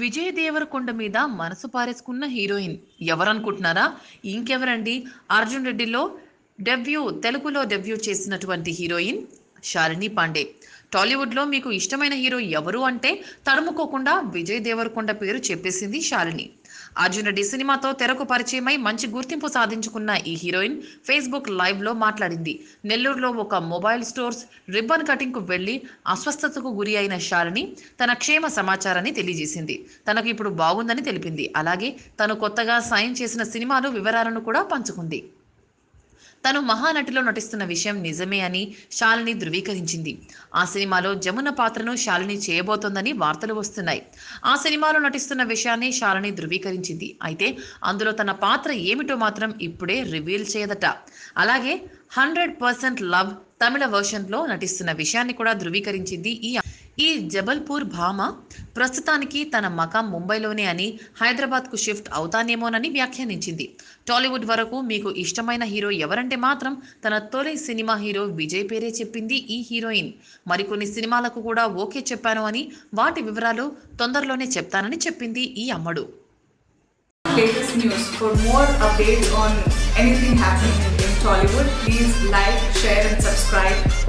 విజయ్ దేవరకొండ మీద మనసు పారేసుకున్న హీరోయిన్ ఎవరనుకుంటున్నారా ఇంకెవరండి అర్జున్ రెడ్డిలో డెబ్యూ తెలుగులో డెబ్యూ చేసినటువంటి హీరోయిన్ శాలిని పాండే టాలీవుడ్లో మీకు ఇష్టమైన హీరో ఎవరు అంటే తడుముకోకుండా విజయ్ దేవరకొండ పేరు చెప్పేసింది శాలిని రెడ్డి సినిమాతో తెరకు పరిచయమై మంచి గుర్తింపు సాధించుకున్న ఈ హీరోయిన్ ఫేస్బుక్ లైవ్ లో మాట్లాడింది నెల్లూరులో ఒక మొబైల్ స్టోర్స్ రిబ్బన్ కటింగ్ కు వెళ్లి అస్వస్థతకు గురి అయిన షాలిని తన క్షేమ సమాచారాన్ని తెలియజేసింది తనకు ఇప్పుడు బాగుందని తెలిపింది అలాగే తను కొత్తగా సైన్ చేసిన సినిమాలు వివరాలను కూడా పంచుకుంది తను మహానటిలో నటిస్తున్న విషయం నిజమే అని శాలిని ధృవీకరించింది ఆ సినిమాలో జమున పాత్రను శాలిని చేయబోతోందని వార్తలు వస్తున్నాయి ఆ సినిమాలో నటిస్తున్న విషయాన్ని శాలిని ధృవీకరించింది అయితే అందులో తన పాత్ర ఏమిటో మాత్రం ఇప్పుడే రివీల్ చేయదట అలాగే హండ్రెడ్ పర్సెంట్ లవ్ తమిళ వర్షన్లో నటిస్తున్న విషయాన్ని కూడా ధృవీకరించింది ఈ ఈ జబల్పూర్ భామ ప్రస్తుతానికి తన మకాం ముంబైలోనే అని హైదరాబాద్కు షిఫ్ట్ అవుతానేమోనని వ్యాఖ్యానించింది టాలీవుడ్ వరకు మీకు ఇష్టమైన హీరో ఎవరంటే మాత్రం తన తొలి సినిమా హీరో విజయ్ పేరే చెప్పింది ఈ హీరోయిన్ మరికొన్ని సినిమాలకు కూడా ఓకే చెప్పాను అని వాటి వివరాలు తొందరలోనే చెప్తానని చెప్పింది ఈ అమ్మడు latest news.